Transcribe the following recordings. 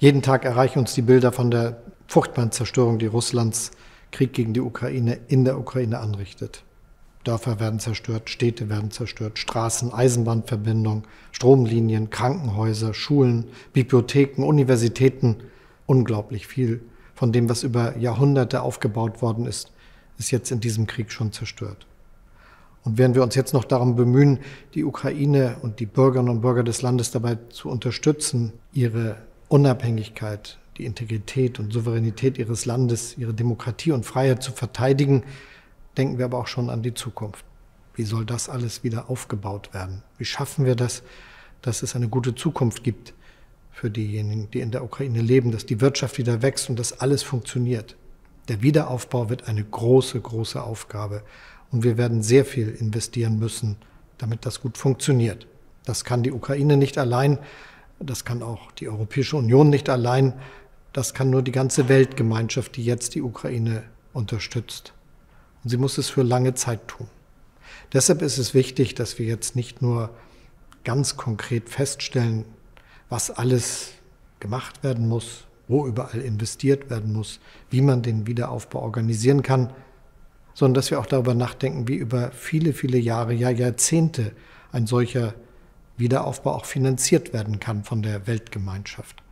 Jeden Tag erreichen uns die Bilder von der furchtbaren Zerstörung, die Russlands Krieg gegen die Ukraine in der Ukraine anrichtet. Dörfer werden zerstört, Städte werden zerstört, Straßen, Eisenbahnverbindungen, Stromlinien, Krankenhäuser, Schulen, Bibliotheken, Universitäten. Unglaublich viel von dem, was über Jahrhunderte aufgebaut worden ist, ist jetzt in diesem Krieg schon zerstört. Und während wir uns jetzt noch darum bemühen, die Ukraine und die Bürgerinnen und Bürger des Landes dabei zu unterstützen, ihre Unabhängigkeit, die Integrität und Souveränität ihres Landes, ihre Demokratie und Freiheit zu verteidigen, denken wir aber auch schon an die Zukunft. Wie soll das alles wieder aufgebaut werden? Wie schaffen wir das, dass es eine gute Zukunft gibt für diejenigen, die in der Ukraine leben, dass die Wirtschaft wieder wächst und dass alles funktioniert? Der Wiederaufbau wird eine große, große Aufgabe und wir werden sehr viel investieren müssen, damit das gut funktioniert. Das kann die Ukraine nicht allein, das kann auch die Europäische Union nicht allein. Das kann nur die ganze Weltgemeinschaft, die jetzt die Ukraine unterstützt. Und sie muss es für lange Zeit tun. Deshalb ist es wichtig, dass wir jetzt nicht nur ganz konkret feststellen, was alles gemacht werden muss, wo überall investiert werden muss, wie man den Wiederaufbau organisieren kann, sondern dass wir auch darüber nachdenken, wie über viele, viele Jahre, ja Jahrzehnte ein solcher Wiederaufbau auch finanziert werden kann von der Weltgemeinschaft.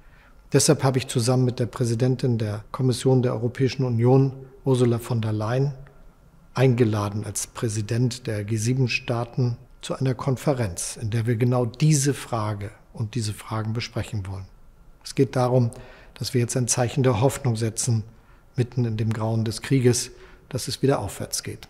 Deshalb habe ich zusammen mit der Präsidentin der Kommission der Europäischen Union, Ursula von der Leyen, eingeladen als Präsident der G7-Staaten zu einer Konferenz, in der wir genau diese Frage und diese Fragen besprechen wollen. Es geht darum, dass wir jetzt ein Zeichen der Hoffnung setzen, mitten in dem Grauen des Krieges, dass es wieder aufwärts geht.